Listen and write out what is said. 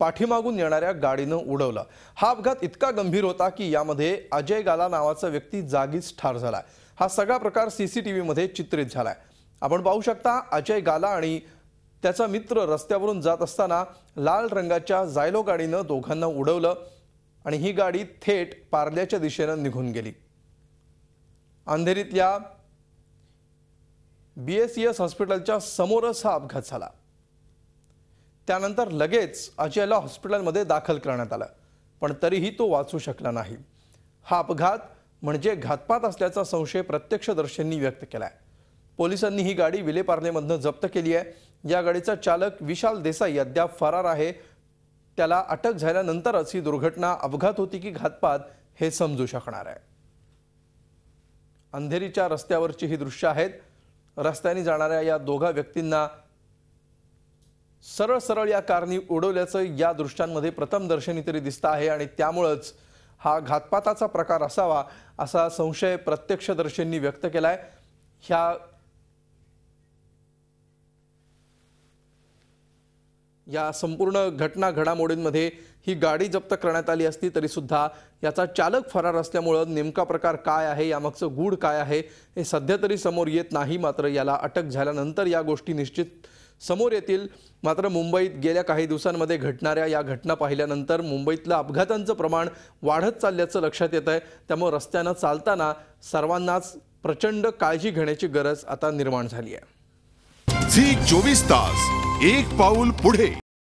पाठीमागून येणाऱ्या गाडीनं उडवलं हा अपघात इतका गंभीर होता की यामध्ये अजय गाला नावाचा व्यक्ती जागीच ठार झाला हा सगळा प्रकार सी सी टी व्हीमध्ये चित्रित झाला आपण पाहू शकता अजय गाला आणि त्याचा मित्र रस्त्यावरून जात असताना लाल रंगाच्या जायलो गाडीनं दोघांना उडवलं आणि ही गाडी थेट पारल्याच्या दिशेनं निघून गेली अंधेरीतल्या बी एस हॉस्पिटलच्या समोरच हा अपघात झाला त्यानंतर लगेच अजयला हॉस्पिटलमध्ये दाखल करण्यात आलं पण तरीही तो वाचू शकला नाही हा अपघात म्हणजे घातपात असल्याचा संशय प्रत्यक्षदर्शींनी व्यक्त केला आहे पोलिसांनी ही गाडी विलेपार्लेमधनं जप्त केली आहे या गाडीचा चालक विशाल देसाई अद्याप फरार आहे त्याला अटक झाल्यानंतरच ही दुर्घटना अपघात होती की घातपात हे समजू शकणार आहे अंधेरीच्या रस्त्यावरची ही दृश्य आहेत रस्त्याने जाणाऱ्या या दोघा व्यक्तींना सरळ सरळ या कारनी उडवल्याचं या दृश्यांमध्ये प्रथमदर्शनी तरी दिसतं आहे आणि त्यामुळंच हा घातपाताचा प्रकार असावा असा संशय प्रत्यक्षदर्शींनी व्यक्त केला आहे ह्या या संपूर्ण घटना घडामोडींमध्ये ही गाडी जप्त करण्यात आली असली तरीसुद्धा याचा चालक फरार असल्यामुळं नेमका प्रकार काय आहे यामागचं गूढ काय आहे हे सध्या तरी समोर येत नाही मात्र याला अटक झाल्यानंतर या गोष्टी निश्चित समोर येतील मात्र मुंबईत गेल्या काही दिवसांमध्ये घटणाऱ्या या घटना पाहिल्यानंतर मुंबईतलं अपघातांचं प्रमाण वाढत चालल्याचं लक्षात येत आहे त्यामुळे रस्त्यानं चालताना सर्वांनाच प्रचंड काळजी घेण्याची गरज आता निर्माण झाली आहे झी चोवीस तास एक पाऊल पुढे